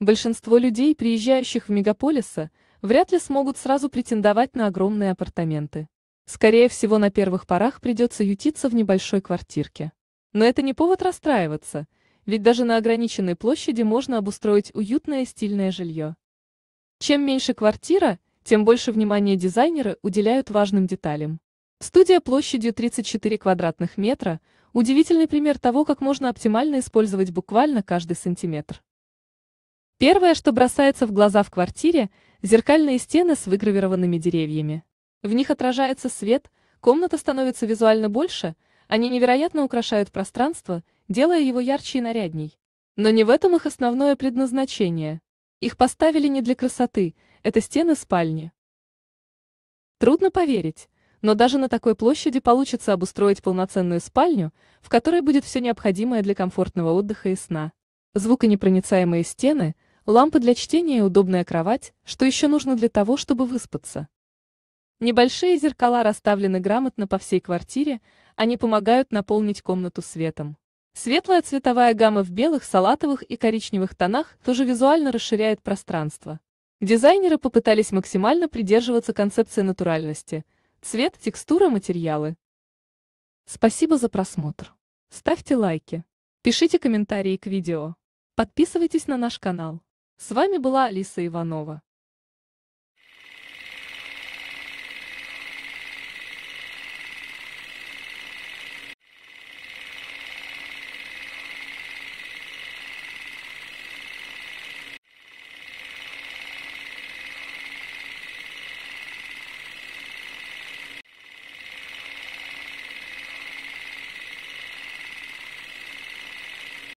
Большинство людей, приезжающих в мегаполисы, вряд ли смогут сразу претендовать на огромные апартаменты. Скорее всего, на первых порах придется ютиться в небольшой квартирке. Но это не повод расстраиваться, ведь даже на ограниченной площади можно обустроить уютное и стильное жилье. Чем меньше квартира, тем больше внимания дизайнеры уделяют важным деталям. Студия площадью 34 квадратных метра – удивительный пример того, как можно оптимально использовать буквально каждый сантиметр. Первое, что бросается в глаза в квартире, зеркальные стены с выгравированными деревьями. В них отражается свет, комната становится визуально больше, они невероятно украшают пространство, делая его ярче и нарядней. Но не в этом их основное предназначение. Их поставили не для красоты, это стены спальни. Трудно поверить, но даже на такой площади получится обустроить полноценную спальню, в которой будет все необходимое для комфортного отдыха и сна. Звуконепроницаемые стены – Лампы для чтения и удобная кровать, что еще нужно для того, чтобы выспаться. Небольшие зеркала расставлены грамотно по всей квартире, они помогают наполнить комнату светом. Светлая цветовая гамма в белых, салатовых и коричневых тонах тоже визуально расширяет пространство. Дизайнеры попытались максимально придерживаться концепции натуральности – цвет, текстура, материалы. Спасибо за просмотр. Ставьте лайки, пишите комментарии к видео, подписывайтесь на наш канал. С вами была Алиса Иванова.